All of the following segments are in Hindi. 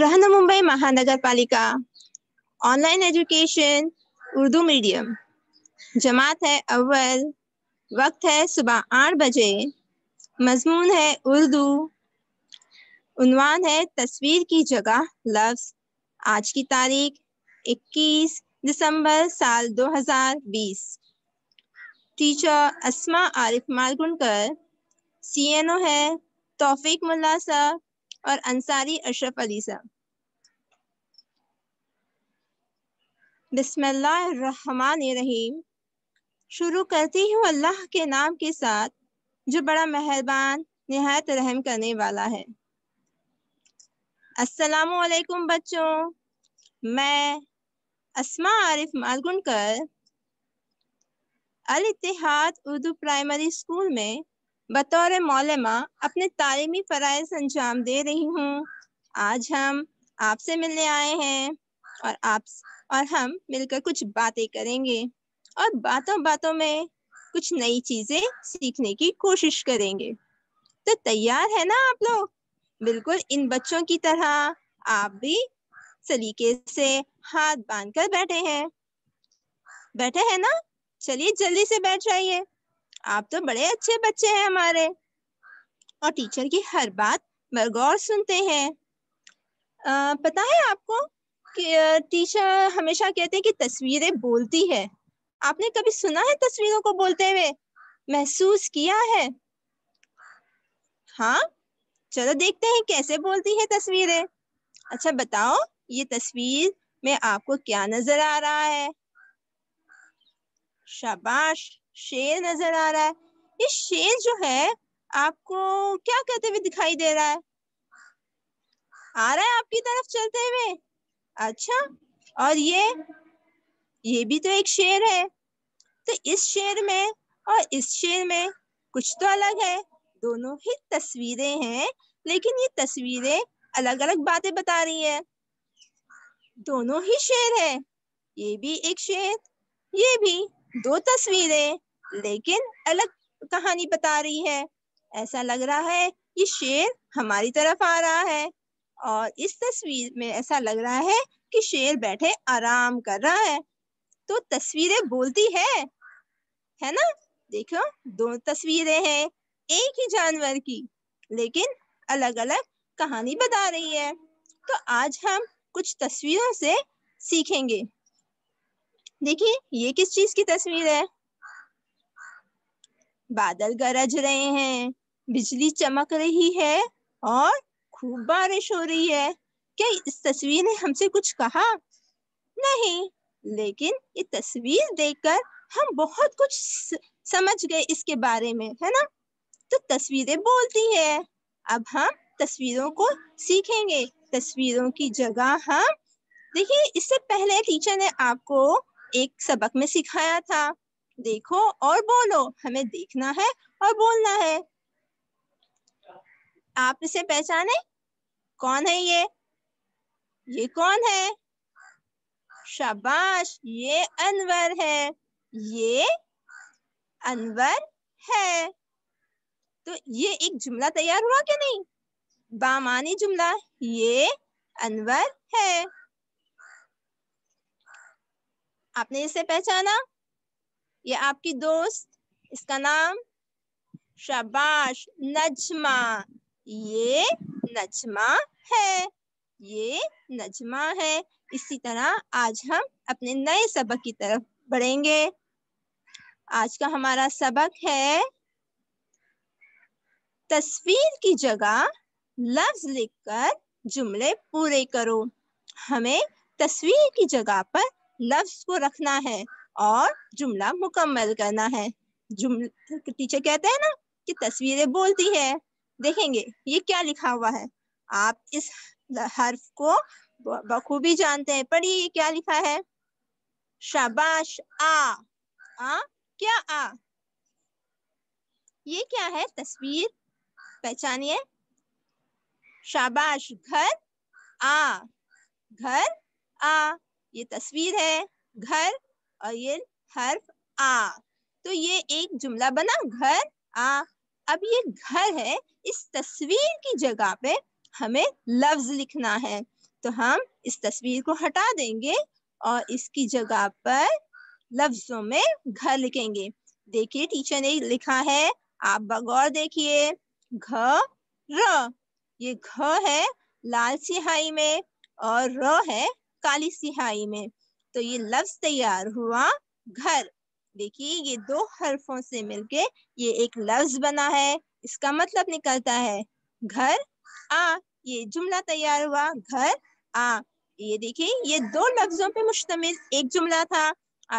Mumbai Mahanagar Palika online education Urdu medium जमात है अव्वल वक्त है सुबह आठ बजे मजमून है उर्दू उनवान है तस्वीर की जगह लफ्ज आज की तारीख 21 दिसंबर साल 2020 टीचर असमा आरिफ मालगुनकर सीएनओ है तौफीक मुल्ला साहब और अंसारी अशरफ अली साहब बिस्मिल्लाहिर्रहमानिर्रहीम शुरू करती हूँ अल्लाह के नाम के साथ जो बड़ा मेहरबान नहायत रहम करने वाला है अस्सलाम वालेकुम बच्चों मैं असमा आरिफ मालगुनकर अल इतिहाद उर्दू प्राइमरी स्कूल में बतौर मौलमा अपने तालीमी फ़रज़ अंजाम दे रही हूँ आज हम आपसे मिलने आए हैं और आप और हम मिलकर कुछ बातें करेंगे और बातों बातों में कुछ नई चीज़ें सीखने की कोशिश करेंगे तो तैयार है ना आप लोग बिल्कुल इन बच्चों की तरह आप भी सलीके से हाथ बांध कर बैठे हैं बैठे हैं ना चलिए जल्दी से बैठ जाइए आप तो बड़े अच्छे बच्चे हैं हमारे और टीचर की हर बात बरगौर सुनते हैं आ, पता है आपको कि टीचर हमेशा कहते हैं कि तस्वीरें बोलती है आपने कभी सुना है तस्वीरों को बोलते हुए महसूस किया है हाँ चलो देखते हैं कैसे बोलती है तस्वीरें अच्छा बताओ ये तस्वीर में आपको क्या नजर आ रहा है शाबाश शेर नजर आ रहा है ये शेर जो है आपको क्या कहते हुए दिखाई दे रहा है आ रहा है आपकी तरफ चलते हुए अच्छा और ये ये भी तो एक शेर है तो इस शेर में और इस शेर में कुछ तो अलग है दोनों ही तस्वीरें हैं लेकिन ये तस्वीरें अलग अलग बातें बता रही है दोनों ही शेर है ये भी एक शेर ये भी दो तस्वीरें लेकिन अलग कहानी बता रही है ऐसा लग रहा है कि शेर हमारी तरफ आ रहा है और इस तस्वीर में ऐसा लग रहा है कि शेर बैठे आराम कर रहा है तो तस्वीरें बोलती है है ना देखो दो तस्वीरें हैं एक ही जानवर की लेकिन अलग अलग कहानी बता रही है तो आज हम कुछ तस्वीरों से सीखेंगे देखिए ये किस चीज की तस्वीर है बादल गरज रहे हैं बिजली चमक रही है और खूब बारिश हो रही है क्या इस तस्वीर ने हमसे कुछ कहा नहीं लेकिन ये तस्वीर देखकर हम बहुत कुछ समझ गए इसके बारे में है ना तो तस्वीरें बोलती है अब हम तस्वीरों को सीखेंगे तस्वीरों की जगह हम देखिए इससे पहले टीचर ने आपको एक सबक में सिखाया था देखो और बोलो हमें देखना है और बोलना है आप इसे पहचाने कौन है ये ये कौन है शाबाश ये अनवर है ये अनवर है तो ये एक जुमला तैयार हुआ कि नहीं बामानी जुमला ये अनवर है आपने इसे पहचाना ये आपकी दोस्त इसका नाम शबाश नजमा ये नजमा है ये नजमा है इसी तरह आज हम अपने नए सबक की तरफ बढ़ेंगे आज का हमारा सबक है तस्वीर की जगह लफ्ज लिखकर जुमले पूरे करो हमें तस्वीर की जगह पर लफ्ज को रखना है और जुमला मुकम्मल करना है जुमला टीचर कहते हैं ना कि तस्वीरें बोलती है देखेंगे ये क्या लिखा हुआ है आप इस हर्फ को बखूबी जानते हैं पढ़िए क्या लिखा है शाबाश आ आ क्या आ ये क्या है तस्वीर पहचानिए शाबाश घर आ घर आ ये तस्वीर है घर अयन हर्फ आ तो ये एक जुमला बना घर आ अब ये घर है इस तस्वीर की जगह पे हमें लफ्ज लिखना है तो हम इस तस्वीर को हटा देंगे और इसकी जगह पर लफ्जों में घर लिखेंगे देखिए टीचर ने लिखा है आप बगौर देखिए घ र ये घ है लाल सिहाई में और र है काली सिहाई में तो ये लफ्ज तैयार हुआ घर देखिए ये दो हरफों से मिलके ये एक लफ्ज बना है इसका मतलब निकलता है घर आ ये जुमला तैयार हुआ घर आ ये देखिए ये दो लफ्जों पे मुश्तमिल एक जुमला था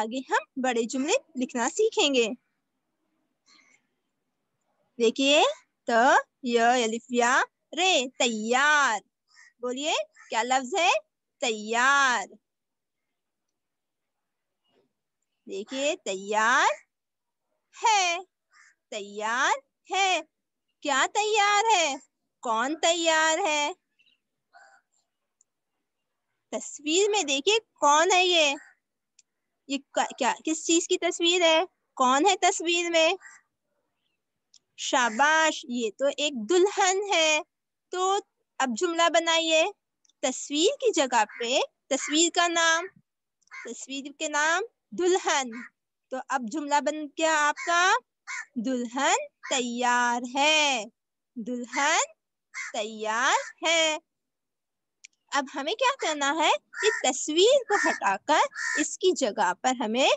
आगे हम बड़े जुमले लिखना सीखेंगे देखिए त यलिफिया रे तैयार बोलिए क्या लफ्ज है तैयार देखिए तैयार है तैयार है क्या तैयार है कौन तैयार है तस्वीर में देखिए कौन है ये ये क्या किस चीज की तस्वीर है कौन है तस्वीर में शाबाश ये तो एक दुल्हन है तो अब जुमला बनाइए तस्वीर की जगह पे तस्वीर का नाम तस्वीर के नाम दुल्हन तो अब जुमला बन गया आपका दुल्हन तैयार है दुल्हन तैयार है अब हमें क्या करना है कि तस्वीर को हटाकर इसकी जगह पर हमें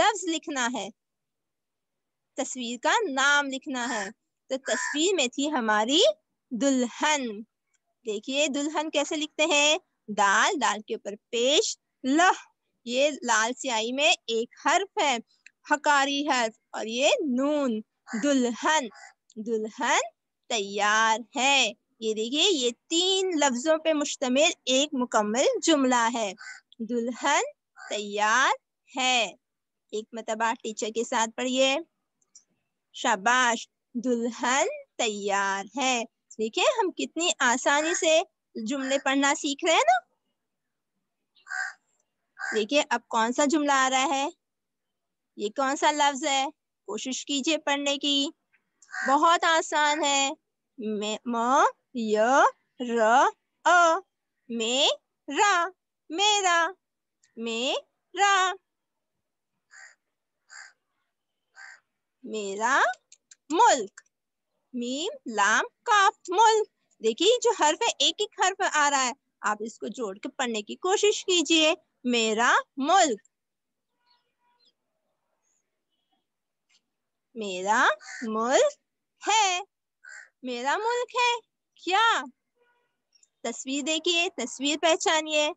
लफ्ज लिखना है तस्वीर का नाम लिखना है तो तस्वीर में थी हमारी दुल्हन देखिए दुल्हन कैसे लिखते हैं दाल दाल के ऊपर पेश लह ये लाल स्याही में एक हर्फ है हकारी हर्फ और ये नून दुल्हन दुल्हन तैयार है ये देखिए ये तीन लफ्जों पे मुश्तमिल एक मुकम्मल जुमला है दुल्हन तैयार है एक मतबा टीचर के साथ पढ़िए शाबाश दुल्हन तैयार है देखिए हम कितनी आसानी से जुमले पढ़ना सीख रहे हैं ना देखिए अब कौन सा जुमला आ रहा है ये कौन सा लफ्ज है कोशिश कीजिए पढ़ने की बहुत आसान है मेरा मेरा मेरा मेरा मेरा मुल्क मीम लाम काफ मुल्क देखिए जो हर्फ है एक एक हर्फ आ रहा है आप इसको जोड़ के पढ़ने की कोशिश कीजिए मेरा मुल्क मेरा मुल्क है मेरा मुल्क है क्या तस्वीर देखिए तस्वीर पहचानिए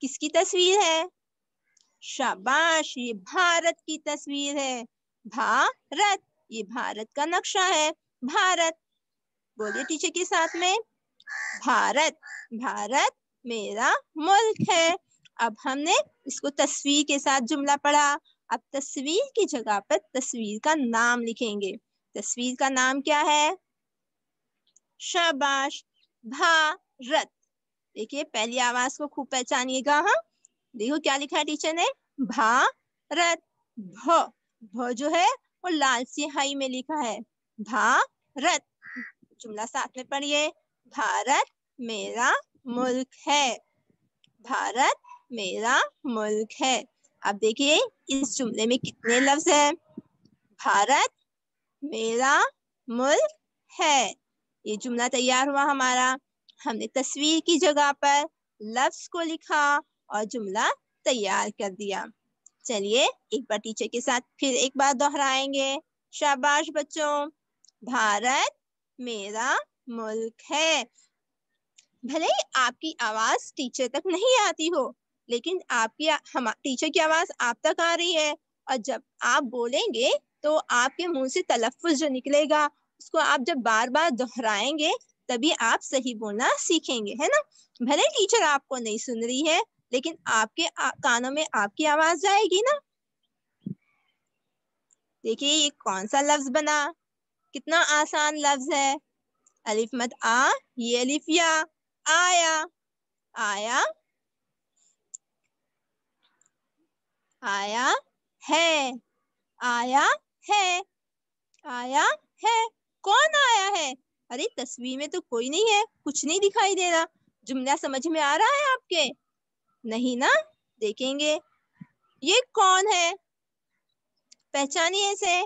किसकी तस्वीर है शाबाश ये भारत की तस्वीर है भारत ये भारत का नक्शा है भारत बोलिए टीचर के साथ में भारत भारत मेरा मुल्क है अब हमने इसको तस्वीर के साथ जुमला पढ़ा अब तस्वीर की जगह पर तस्वीर का नाम लिखेंगे तस्वीर का नाम क्या है शाबाश भारत देखिए पहली आवाज को खूब पहचानिएगा हाँ देखो क्या लिखा है टीचर ने भारत भ भ जो है वो लाल सिहाई में लिखा है भारत जुमला साथ में पढ़िए भारत मेरा मुल्क है भारत मेरा मुल्क है अब देखिए इस जुमले में कितने लफ्ज है भारत मेरा मुल्क है ये जुमला तैयार हुआ हमारा हमने तस्वीर की जगह पर लफ्ज को लिखा और जुमला तैयार कर दिया चलिए एक बार टीचर के साथ फिर एक बार दोहराएंगे शाबाश बच्चों भारत मेरा मुल्क है भले ही आपकी आवाज टीचर तक नहीं आती हो लेकिन आपकी हम टीचर की आवाज आप तक आ रही है और जब आप बोलेंगे तो आपके मुंह से तलफ़ जो निकलेगा उसको आप जब बार बार दोहराएंगे तभी आप सही बोलना सीखेंगे है ना भले टीचर आपको नहीं सुन रही है लेकिन आपके आ, कानों में आपकी आवाज जाएगी ना देखिए ये कौन सा लफ्ज बना कितना आसान लफ्ज है अलिफ मत आ ये अलिफ या आया आया आया है आया है आया है कौन आया है अरे तस्वीर में तो कोई नहीं है कुछ नहीं दिखाई दे रहा जुमला समझ में आ रहा है आपके नहीं ना देखेंगे ये कौन है पहचानिए इसे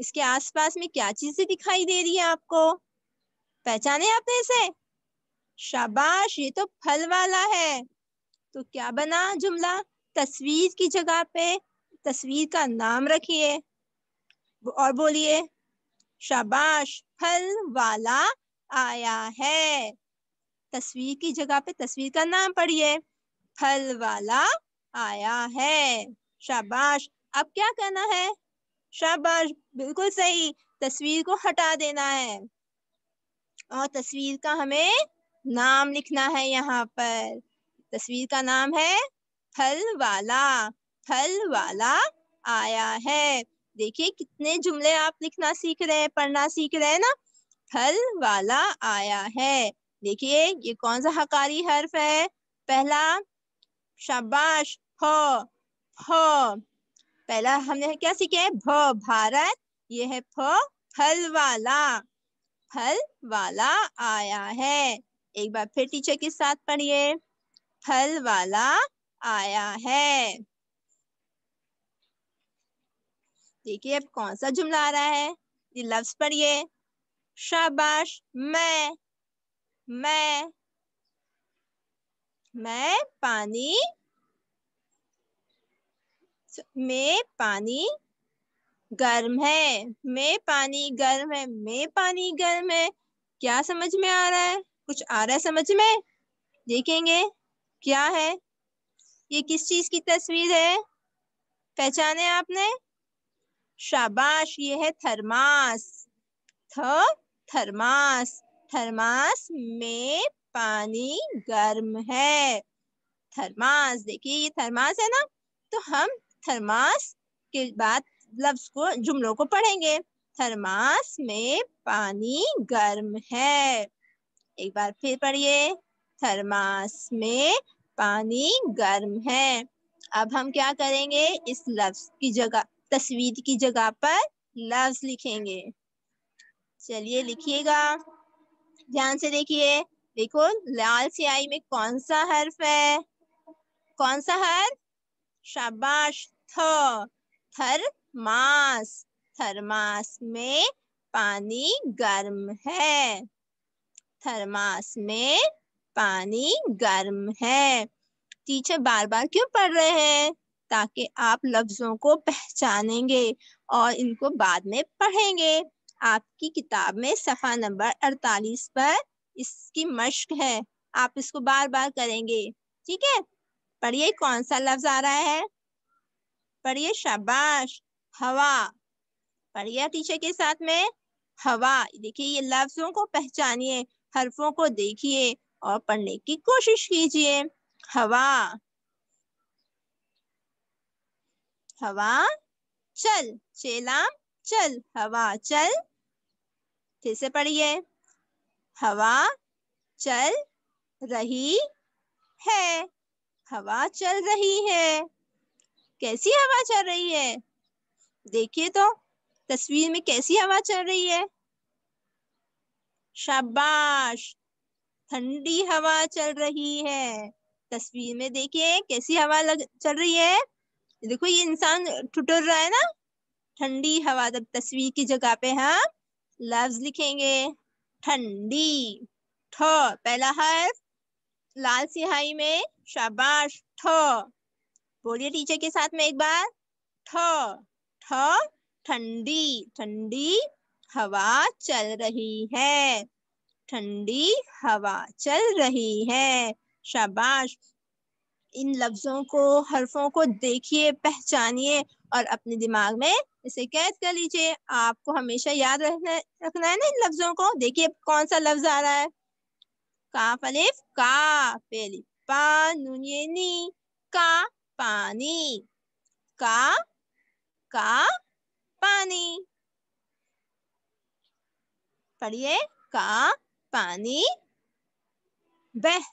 इसके आसपास में क्या चीजें दिखाई दे रही है आपको पहचाने आपने इसे शाबाश ये तो फल वाला है तो क्या बना जुमला तस्वीर की जगह पे तस्वीर का नाम रखिए और बोलिए शाबाश फल वाला आया है तस्वीर की जगह पे तस्वीर का नाम पढ़िए फल वाला आया है शाबाश अब क्या करना है शाबाश बिल्कुल सही तस्वीर को हटा देना है और तस्वीर का हमें नाम लिखना है यहाँ पर तस्वीर का नाम है फल वाला फल वाला आया है देखिए कितने जुमले आप लिखना सीख रहे हैं पढ़ना सीख रहे हैं ना फल वाला आया है देखिए ये कौन सा हकारी हर्फ है पहला शाबाश हो फ पहला हमने क्या सीखे है भ भारत ये है फ फल वाला फल वाला आया है एक बार फिर टीचर के साथ पढ़िए फल वाला आया है देखिए अब कौन सा जुमला आ रहा है ये लफ्ज पढ़िए शाबाश मैं मैं मैं पानी में पानी गर्म है में पानी गर्म है में पानी गर्म है क्या समझ में आ रहा है कुछ आ रहा है समझ में देखेंगे क्या है ये किस चीज की तस्वीर है पहचाने आपने शाबाश ये है थर्मास थ थर्मास थर्मास में पानी गर्म है थर्मास देखिए ये थर्मास है ना तो हम थर्मास के बाद लफ्ज को जुमलों को पढ़ेंगे थर्मास में पानी गर्म है एक बार फिर पढ़िए थर्मास में पानी गर्म है अब हम क्या करेंगे इस लफ्ज की जगह तस्वीर की जगह पर लफ्ज लिखेंगे चलिए लिखिएगा ध्यान से देखिए देखो लाल सियाही में कौन सा हर्फ है कौन सा हर्फ शाबाश थ मास थर्मास में पानी गर्म है थर्मास में पानी गर्म है टीचर बार बार क्यों पढ़ रहे हैं ताकि आप लफ्जों को पहचानेंगे और इनको बाद में पढ़ेंगे आपकी किताब में सफा नंबर 48 पर इसकी मश्क है आप इसको बार बार करेंगे ठीक है पढ़िए कौन सा लफ्ज आ रहा है पढ़िए शाबाश हवा पढ़िए टीचर के साथ में हवा देखिए ये लफ्जों को पहचानिए हरफों को देखिए और पढ़ने की कोशिश कीजिए हवा हवा चल चेला चल हवा चल फिर से पढ़िए हवा चल रही है हवा चल रही है कैसी हवा चल रही है देखिए तो तस्वीर में कैसी हवा चल रही है शाबाश ठंडी हवा चल रही है तस्वीर में देखिए कैसी हवा लग चल रही है देखो ये इंसान ठुठुर रहा है ना ठंडी हवा तब तस्वीर की जगह पे हम लफ्ज लिखेंगे ठंडी ठो पहला हर्फ लाल सिहाई में शाबाश ठो बोलिए टीचर के साथ में एक बार ठो ठो ठंडी ठंडी हवा चल रही है ठंडी हवा चल रही है शाबाश इन लफ्जों को हरफों को देखिए पहचानिए और अपने दिमाग में इसे कैद कर लीजिए आपको हमेशा याद रखना रखना है ना इन लफ्जों को देखिए कौन सा लफ्ज आ रहा है काफ अलिफ का फेली पा नी का पानी का का पानी पढ़िए का पानी बह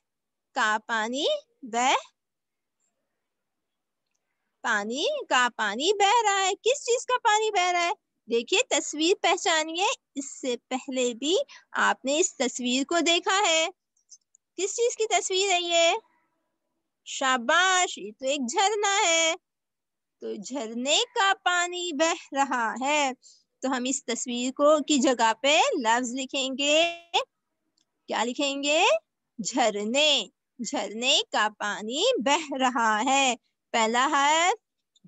का पानी बह पानी का पानी बह रहा है किस चीज का पानी बह रहा है देखिए तस्वीर पहचानिए इससे पहले भी आपने इस तस्वीर को देखा है किस चीज की तस्वीर है ये शाबाश ये तो एक झरना है तो झरने का पानी बह रहा है तो हम इस तस्वीर को की जगह पे लफ्ज लिखेंगे क्या लिखेंगे झरने झरने का पानी बह रहा है पहला है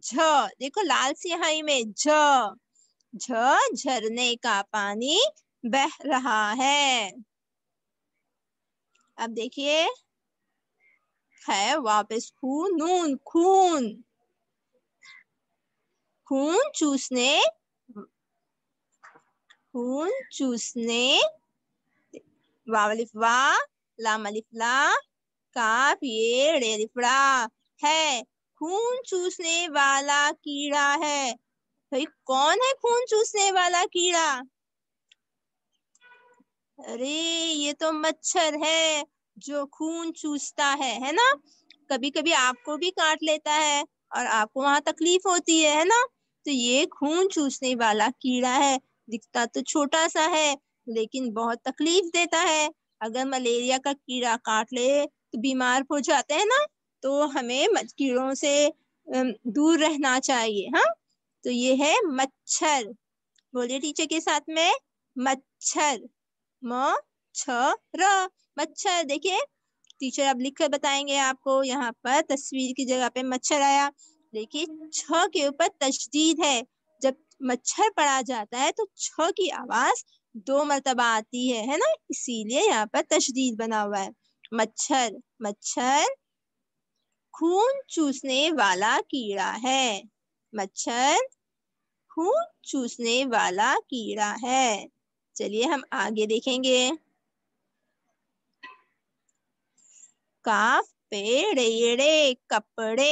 झ देखो लाल सिहाई में झ झ झरने का पानी बह रहा है अब देखिए है वापस खून नून खून खून चूसने खून चूसने वावलिफ वा लाम ला है खून चूसने वाला कीड़ा है भाई कौन है खून चूसने वाला कीड़ा अरे ये तो मच्छर है जो खून चूसता है है ना कभी कभी आपको भी काट लेता है और आपको वहां तकलीफ होती है है ना तो ये खून चूसने वाला कीड़ा है दिखता तो छोटा सा है लेकिन बहुत तकलीफ देता है अगर मलेरिया का कीड़ा काट ले तो बीमार हो जाते हैं ना तो हमें कीड़ों से दूर रहना चाहिए हाँ तो ये है मच्छर बोलिए टीचर के साथ में मच्छर म छ र मच्छर देखिए टीचर अब लिख कर बताएंगे आपको यहाँ पर तस्वीर की जगह पे मच्छर आया देखिए छ के ऊपर तशदीद है जब मच्छर पड़ा जाता है तो छ की आवाज दो मरतबा आती है है ना इसीलिए यहाँ पर तशदीद बना हुआ है मच्छर मच्छर खून चूसने वाला कीड़ा है मच्छर खून चूसने वाला कीड़ा है चलिए हम आगे देखेंगे काफ पेड़े कपड़े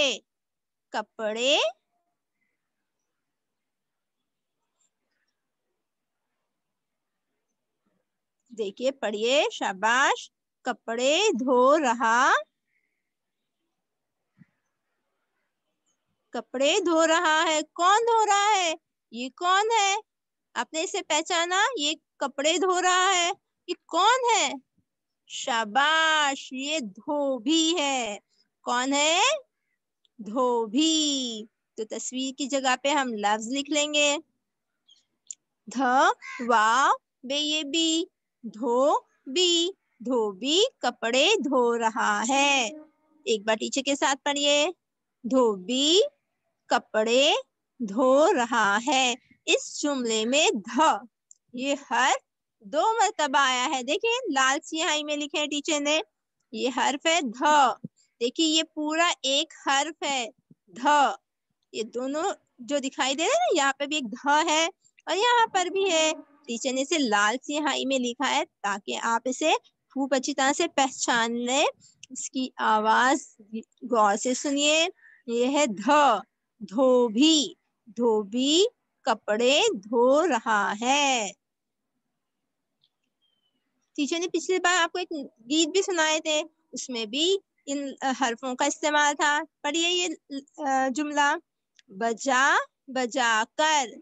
कपड़े देखिए पढ़िए शाबाश कपड़े धो रहा कपड़े धो रहा है कौन धो रहा है ये कौन है आपने इसे पहचाना ये कपड़े धो रहा है ये कौन है शाबाश ये धोबी है कौन है धोबी तो तस्वीर की जगह पे हम लफ्ज लिख लेंगे ध वा बे ये बी धोबी धोबी कपड़े धो रहा है एक बार टीचर के साथ पढ़िए धोबी कपड़े धो रहा है इस जुमले में ध ये हर दो मरतबा आया है देखिए लाल सियाही में लिखे है टीचर ने ये हर्फ है ध देखिए ये पूरा एक हर्फ है ध ये दोनों जो दिखाई दे रहे हैं ना यहाँ पे भी एक ध है और यहाँ पर भी है टीचर ने इसे लाल सिहाई में लिखा है ताकि आप इसे खूब अच्छी तरह से पहचान लें इसकी आवाज गौर से सुनिए ये है ध धोबी धोबी कपड़े धो रहा है टीचर ने पिछली बार आपको एक गीत भी सुनाए थे उसमें भी इन हरफों का इस्तेमाल था पढ़िए ये जुमला बजा बजा कर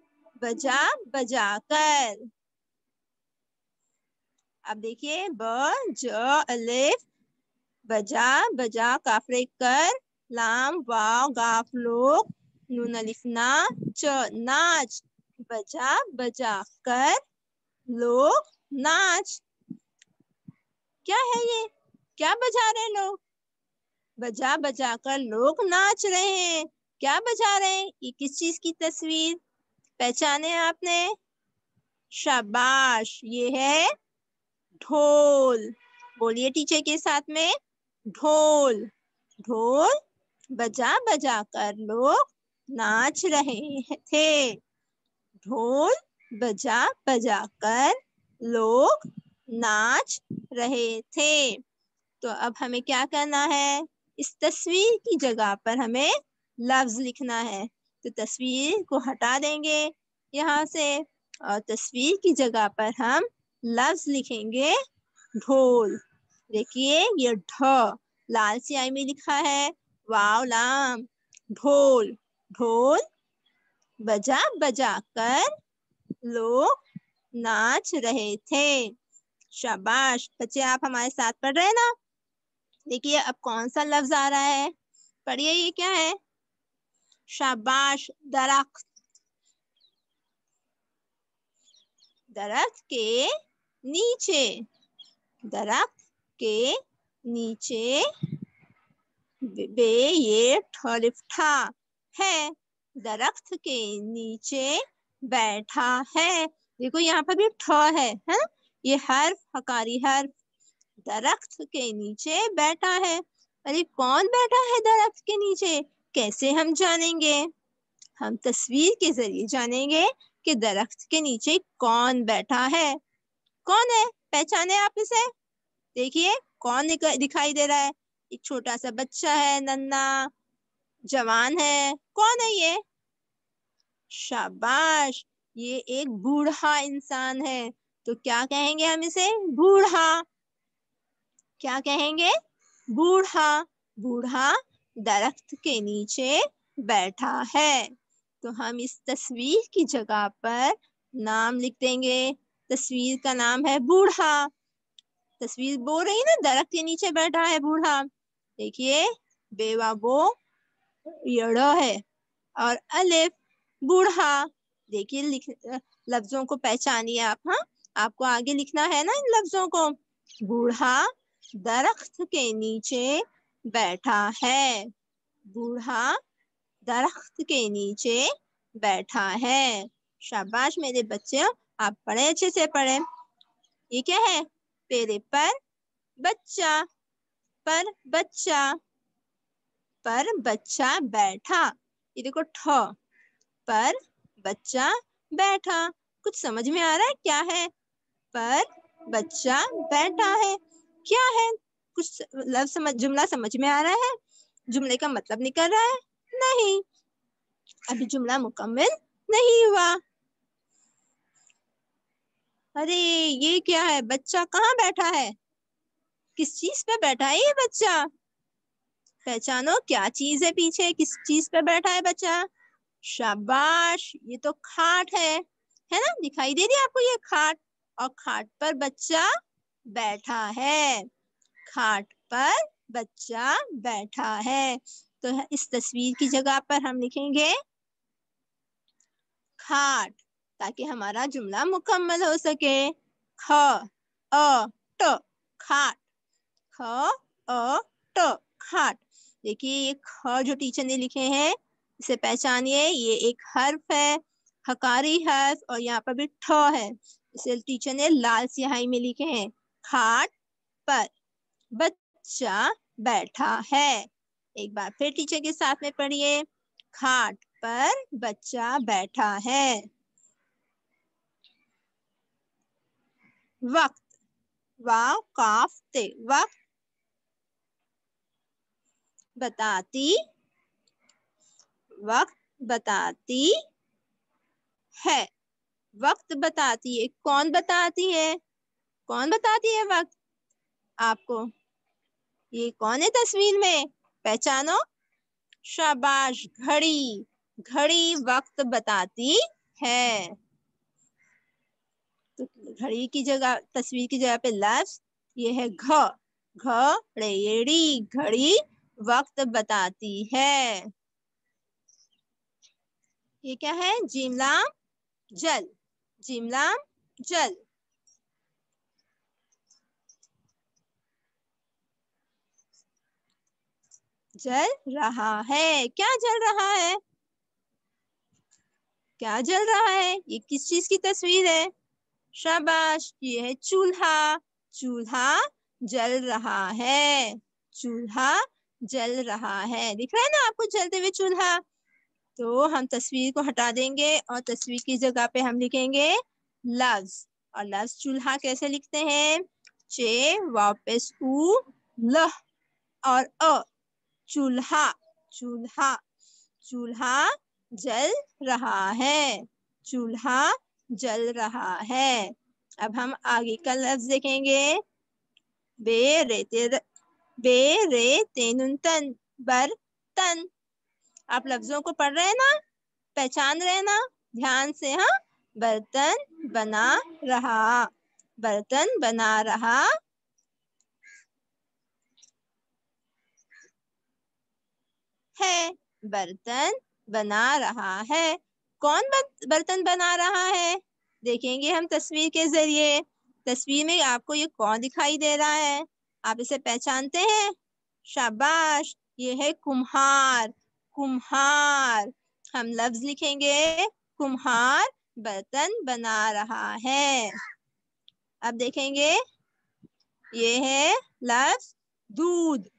बजा बजा कर अब देखिए ब ज अलिफ बजा बजा काफरे कर लाम वाव गाफ लोग नून अलिफ ना च नाच बजा बजा कर लोग नाच क्या है ये क्या बजा रहे लोग बजा बजा कर लोग नाच रहे हैं क्या बजा रहे हैं ये किस चीज की तस्वीर पहचाने आपने शाबाश ये है ढोल बोलिए टीचर के साथ में ढोल ढोल बजा बजा कर लोग नाच रहे थे ढोल बजा बजा कर लोग नाच रहे थे तो अब हमें क्या करना है इस तस्वीर की जगह पर हमें लफ्ज लिखना है तो तस्वीर को हटा देंगे यहाँ से और तस्वीर की जगह पर हम लफ्ज लिखेंगे ढोल देखिए ये ढ लाल सियाई में लिखा है वाव लाम ढोल ढोल बजा बजा कर लोग नाच रहे थे शाबाश बच्चे आप हमारे साथ पढ़ रहे हैं ना देखिए अब कौन सा लफ्ज आ रहा है पढ़िए ये क्या है शाबाश दरख्त दरख्त के नीचे दरख्त के नीचे बे ये ठलिफ्ठा है दरख्त के नीचे बैठा है देखो यहाँ पर भी ठ है, हा? ये हर्फ हकारी हर्फ दरख्त के नीचे बैठा है अरे कौन बैठा है दरख्त के नीचे कैसे हम जानेंगे हम तस्वीर के जरिए जानेंगे कि दरख्त के नीचे कौन बैठा है कौन है पहचाने आप इसे देखिए कौन दिखाई दे रहा है एक छोटा सा बच्चा है नन्ना जवान है कौन है ये शाबाश ये एक बूढ़ा इंसान है तो क्या कहेंगे हम इसे बूढ़ा क्या कहेंगे बूढ़ा बूढ़ा दरख्त के नीचे बैठा है तो हम इस तस्वीर की जगह पर नाम लिख देंगे तस्वीर का नाम है बूढ़ा तस्वीर बो रही ना दरख्त के नीचे बैठा है बूढ़ा देखिए बेवा बो यड़ो है और अलिफ बूढ़ा देखिए लिख लफ्जों को पहचानिए आप हाँ आपको आगे लिखना है ना इन लफ्जों को बूढ़ा दरख्त के नीचे बैठा है बूढ़ा दरख्त के नीचे बैठा है शाबाश मेरे बच्चे आप पढ़े अच्छे से पढ़े ये क्या है पेरे पर बच्चा पर बच्चा पर बच्चा बैठा ये देखो ठ पर बच्चा बैठा कुछ समझ में आ रहा है क्या है पर बच्चा बैठा है क्या है कुछ लव समझ जुमला समझ में आ रहा है जुमले का मतलब निकल रहा है नहीं अभी जुमला मुकम्मल नहीं हुआ अरे ये क्या है बच्चा कहाँ बैठा है किस चीज पे बैठा है ये बच्चा पहचानो क्या चीज है पीछे किस चीज पे बैठा है बच्चा शाबाश ये तो खाट है है ना दिखाई दे रही आपको ये खाट और खाट पर बच्चा बैठा है खाट पर बच्चा बैठा है तो इस तस्वीर की जगह पर हम लिखेंगे खाट ताकि हमारा जुमला मुकम्मल हो सके ख अ ट खाट ख अ ट खाट देखिए ये ख जो टीचर ने लिखे हैं इसे पहचानिए ये एक हर्फ है हकारी हर्फ और यहाँ पर भी ठ है इसे टीचर ने लाल स्याही में लिखे हैं खाट पर बच्चा बैठा है एक बार फिर टीचर के साथ में पढ़िए खाट पर बच्चा बैठा है वक्त वाव काफते वक्त बताती वक्त बताती है वक्त बताती है कौन बताती है कौन बताती है वक्त आपको ये कौन है तस्वीर में पहचानो शाबाश घड़ी घड़ी वक्त बताती है तो घड़ी की जगह तस्वीर की जगह पे लफ्ज ये है घ घड़ी घड़ी वक्त बताती है ये क्या है जिमलाम जल जिमलाम जल जल रहा है क्या जल रहा है क्या जल रहा है ये किस चीज की तस्वीर है शाबाश ये है चूल्हा चूल्हा जल रहा है चूल्हा जल रहा है दिख रहा है ना आपको जलते हुए चूल्हा तो हम तस्वीर को हटा देंगे और तस्वीर की जगह पे हम लिखेंगे लव्स और लव्स चूल्हा कैसे लिखते हैं चे वापस उ ल और अ चूल्हा चूल्हा चूल्हा जल रहा है चूल्हा जल रहा है अब हम आगे का लफ्ज देखेंगे बे तेर बे रे तेनुन तन बर्तन आप लफ्जों को पढ़ रहे हैं ना पहचान रहे ना ध्यान से हाँ बर्तन बना रहा बर्तन बना रहा है बर्तन बना रहा है कौन बर्तन बना रहा है देखेंगे हम तस्वीर के जरिए तस्वीर में आपको ये कौन दिखाई दे रहा है आप इसे पहचानते हैं शाबाश ये है कुम्हार कुम्हार हम लफ्ज लिखेंगे कुम्हार बर्तन बना रहा है अब देखेंगे ये है लफ्ज दूध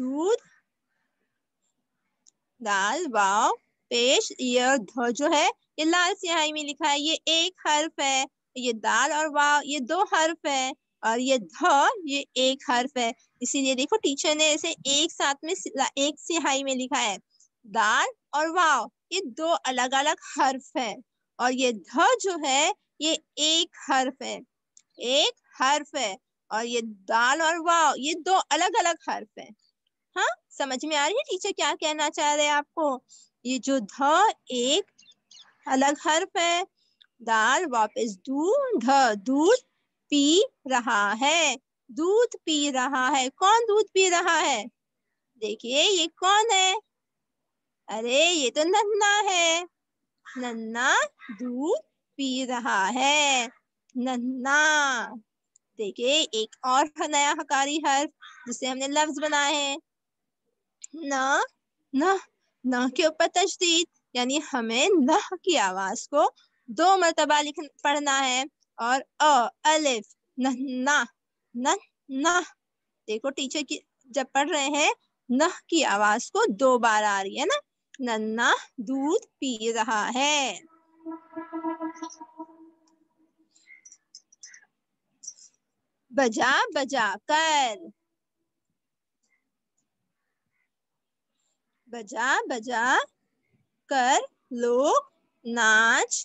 दूध दाल वाव पेश ये ध जो है ये लाल स्याही में लिखा है ये एक हर्फ है ये दाल और वाव ये दो हर्फ है और ये ध ये एक हर्फ है इसीलिए देखो टीचर ने इसे एक साथ में एक सिहाई में लिखा है दाल और वाव ये दो अलग अलग हर्फ है और ये ध जो है ये एक हर्फ है एक हर्फ है और ये दाल और वाव ये दो अलग अलग हर्फ है हाँ समझ में आ रही है टीचर क्या कहना चाह रहे हैं आपको ये जो ध एक अलग हर्फ है दाल वापस दूध ध दूध पी रहा है दूध पी रहा है कौन दूध पी रहा है देखिए ये कौन है अरे ये तो नन्ना है नन्ना दूध पी रहा है नन्ना देखिए एक और नया हकारी हर्फ जिसे हमने लफ्ज बनाए हैं ना ना ना के ऊपर तशदीद यानी हमें नह की आवाज को दो मरतबा लिख पढ़ना है और अ अलिफ न ना न ना देखो टीचर की जब पढ़ रहे हैं नह की आवाज को दो बार आ रही है ना नन्ना दूध पी रहा है बजा बजा कर बजा बजा कर लोग नाच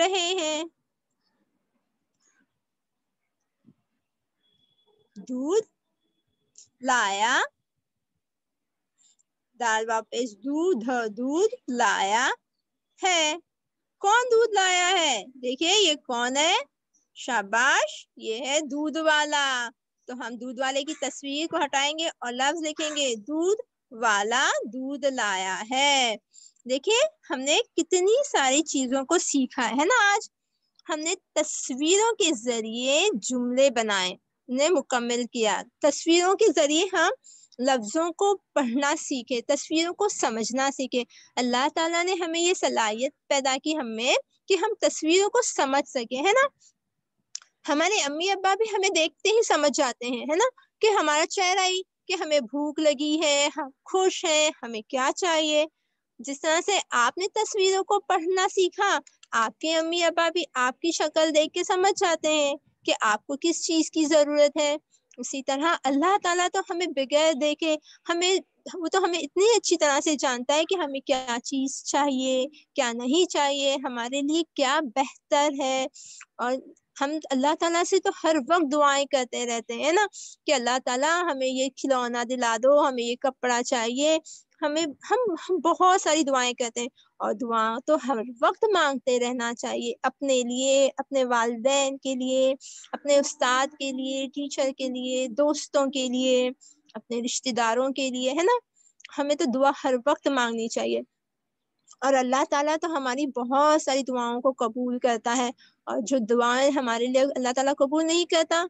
रहे हैं दूध लाया दाल वापस दूध दूध लाया है कौन दूध लाया है देखिए ये कौन है शाबाश ये है दूध वाला तो हम दूध वाले की तस्वीर को हटाएंगे और लफ्ज लिखेंगे दूध वाला दूध लाया है देखिए हमने कितनी सारी चीजों को सीखा है ना आज हमने तस्वीरों के जरिए जुमले बनाए ने मुकम्मल किया तस्वीरों के जरिए हम लफ्ज़ों को पढ़ना सीखे तस्वीरों को समझना सीखे अल्लाह ताला ने हमें ये सलाहियत पैदा की हमें कि हम तस्वीरों को समझ सके है ना हमारे अम्मी अब्बा भी हमें देखते ही समझ जाते हैं है ना कि हमारा चेहरा ही कि हमें भूख लगी है हम खुश हैं हमें क्या चाहिए जिस तरह से आपने तस्वीरों को पढ़ना सीखा आपके अम्मी अब्बा भी आपकी शक्ल देख के समझ जाते हैं कि आपको किस चीज की जरूरत है उसी तरह अल्लाह ताला तो हमें बगैर देखे हमें वो तो हमें इतनी अच्छी तरह से जानता है कि हमें क्या चीज चाहिए क्या नहीं चाहिए हमारे लिए क्या बेहतर है और हम अल्लाह ताला से तो हर वक्त दुआएं करते रहते हैं ना कि अल्लाह ताला हमें ये खिलौना दिला दो हमें ये कपड़ा चाहिए हमें हम, हम बहुत सारी दुआएं करते हैं और दुआ तो हर वक्त मांगते रहना चाहिए अपने लिए अपने वालदेन के लिए अपने उस्ताद के लिए टीचर के लिए दोस्तों के लिए अपने रिश्तेदारों के लिए है ना हमें तो दुआ हर वक्त मांगनी चाहिए और अल्लाह ताला तो हमारी बहुत सारी दुआओं को कबूल करता है और जो दुआएं हमारे लिए अल्लाह ताला कबूल नहीं करता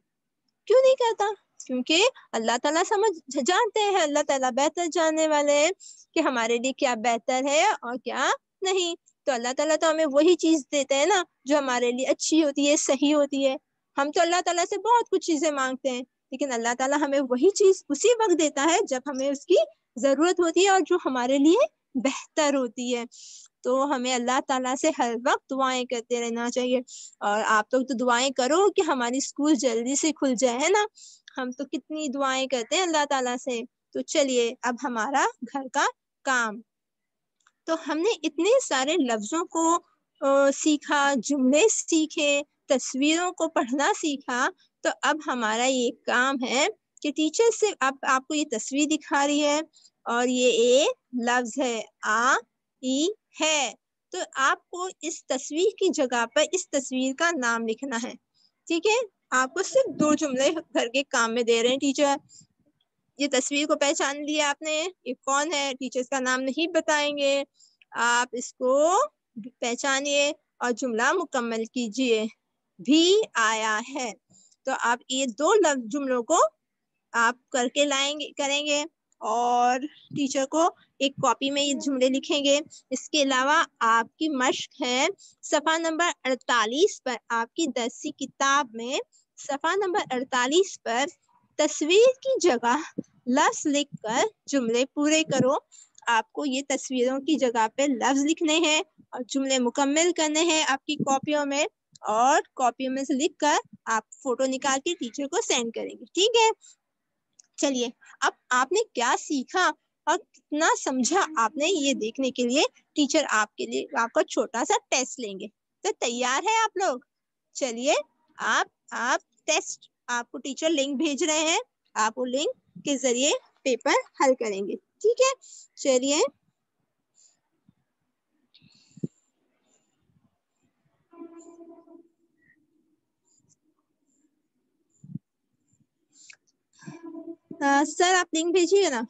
क्यों नहीं करता क्योंकि अल्लाह ताला समझ जानते हैं अल्लाह ताला बेहतर जानने वाले हैं कि हमारे लिए क्या बेहतर है और क्या नहीं तो अल्लाह ताला तो हमें वही चीज देते हैं ना जो हमारे लिए अच्छी होती है सही होती है हम तो अल्लाह ताला से बहुत कुछ चीजें मांगते हैं लेकिन अल्लाह ताला हमें वही चीज उसी वक्त देता है जब हमें उसकी जरूरत होती है और जो हमारे लिए बेहतर होती है तो हमें अल्लाह ताला से हर वक्त दुआएं करते रहना चाहिए और आप लोग तो दुआएं करो कि हमारी स्कूल जल्दी से खुल जाए है ना हम तो कितनी दुआएं करते हैं अल्लाह ताला से तो चलिए अब हमारा घर का काम तो हमने इतने सारे लफ्जों को सीखा जुमले सीखे तस्वीरों को पढ़ना सीखा तो अब हमारा ये काम है कि टीचर से आप आपको ये तस्वीर दिखा रही है और ये ए लफ्ज है आ ई है तो आपको इस तस्वीर की जगह पर इस तस्वीर का नाम लिखना है ठीक है आपको सिर्फ दो जुमले घर के काम में दे रहे हैं टीचर ये तस्वीर को पहचान लिया आपने ये कौन है टीचर्स का नाम नहीं बताएंगे आप इसको पहचानिए और जुमला मुकम्मल कीजिए भी आया है तो आप ये दो जुमलों को आप करके लाएंगे करेंगे और टीचर को एक कॉपी में ये जुमले लिखेंगे इसके अलावा आपकी मश्क है सफ़ा नंबर 48 पर आपकी दसी किताब में सफ़ा नंबर 48 पर तस्वीर की जगह लफ्ज लिखकर जुमले पूरे करो आपको ये तस्वीरों की जगह पे लफ्ज लिखने हैं और जुमले मुकम्मल करने हैं आपकी कॉपियों में और कॉपियों में से लिख कर आप फोटो निकाल के टीचर को सेंड करेंगे ठीक है चलिए अब आपने क्या सीखा और कितना समझा आपने ये देखने के लिए टीचर आपके लिए आपका छोटा सा टेस्ट लेंगे तो तैयार है आप लोग चलिए आप आप टेस्ट आपको टीचर लिंक भेज रहे हैं आप वो लिंक के जरिए पेपर हल करेंगे ठीक है चलिए सर आप लिंक भेजिए ना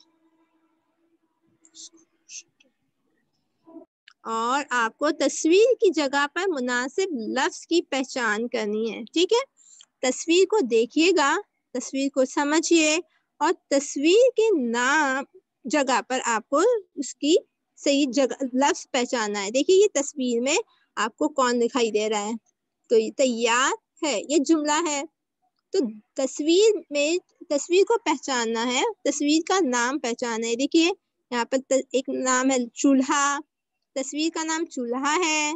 और आपको तस्वीर की जगह पर मुनासिब लफ्ज की पहचान करनी है ठीक है तस्वीर को देखिएगा तस्वीर को समझिए और तस्वीर के नाम जगह पर आपको उसकी सही जगह लफ्ज पहचानना है देखिए ये तस्वीर में आपको कौन दिखाई दे रहा है तो ये तैयार है ये जुमला है तो तस्वीर में तस्वीर को पहचानना है तस्वीर का नाम पहचानना है देखिए यहाँ पर एक नाम है चूल्हा तस्वीर का नाम चूल्हा है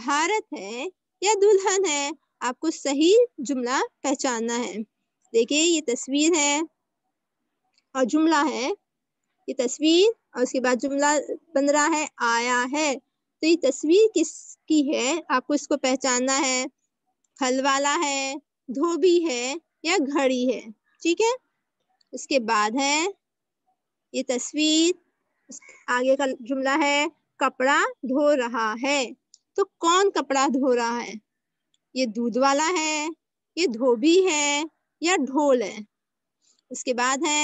भारत है या दुल्हन है आपको सही जुमला पहचानना है देखिए ये तस्वीर है और जुमला है ये तस्वीर और उसके बाद जुमला बन रहा है आया है तो ये तस्वीर किसकी है आपको इसको पहचानना है फल वाला है धोबी है या घड़ी है ठीक है उसके बाद है ये तस्वीर आगे का जुमला है कपड़ा धो रहा है तो कौन कपड़ा धो रहा है ये दूध वाला है ये धोबी है या ढोल है उसके बाद है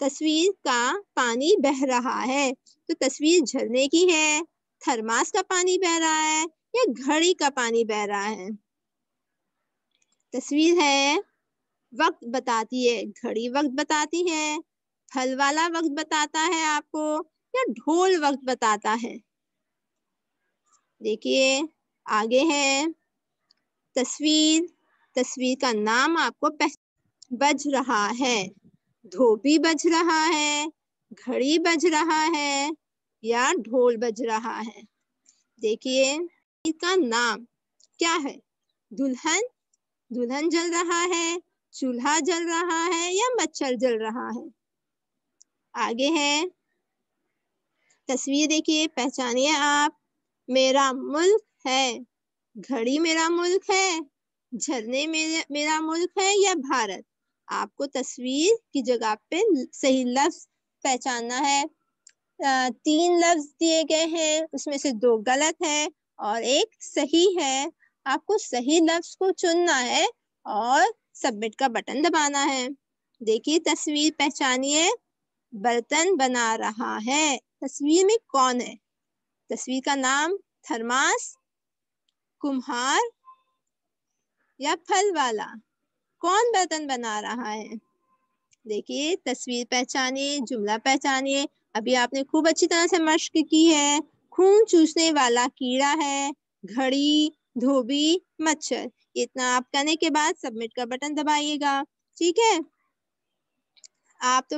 तस्वीर का पानी बह रहा है तो तस्वीर झरने की है थर्मास का पानी बह रहा है या घड़ी का पानी बह रहा है तस्वीर है वक्त बताती है घड़ी वक्त बताती है फल वाला वक्त बताता है आपको या ढोल वक्त बताता है देखिए आगे है तस्वीर तस्वीर का नाम आपको बज रहा है धोबी बज रहा है घड़ी बज रहा है या ढोल बज रहा है देखिए इसका नाम क्या है दुल्हन दुल्हन जल रहा है चूल्हा जल रहा है या मच्छर जल रहा है आगे है तस्वीर देखिए पहचानिए आप मेरा मुल्क है घड़ी मेरा मुल्क है झरने मेरे मेरा मुल्क है या भारत आपको तस्वीर की जगह पे सही लफ्ज पहचानना है आ, तीन लफ्ज दिए गए हैं उसमें से दो गलत है और एक सही है आपको सही लफ्ज को चुनना है और सबमिट का बटन दबाना है देखिए तस्वीर पहचानिए बर्तन बना रहा है तस्वीर में कौन है तस्वीर का नाम थर्मास कुम्हार या फल वाला कौन बर्तन बना रहा है देखिए तस्वीर पहचानिए जुमला पहचानिए अभी आपने खूब अच्छी तरह से मश्क की है खून चूसने वाला कीड़ा है घड़ी धोबी मच्छर इतना आप करने के बाद सबमिट का बटन दबाइएगा ठीक है आप तो